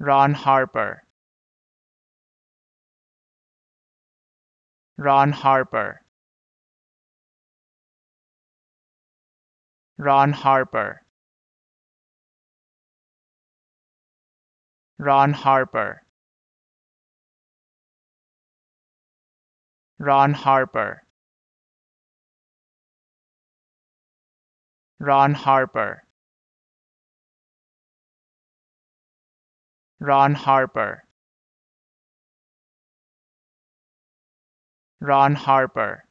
Ron Harper Ron Harper Ron Harper Ron Harper Ron Harper Ron Harper Ron Harper. Ron Harper.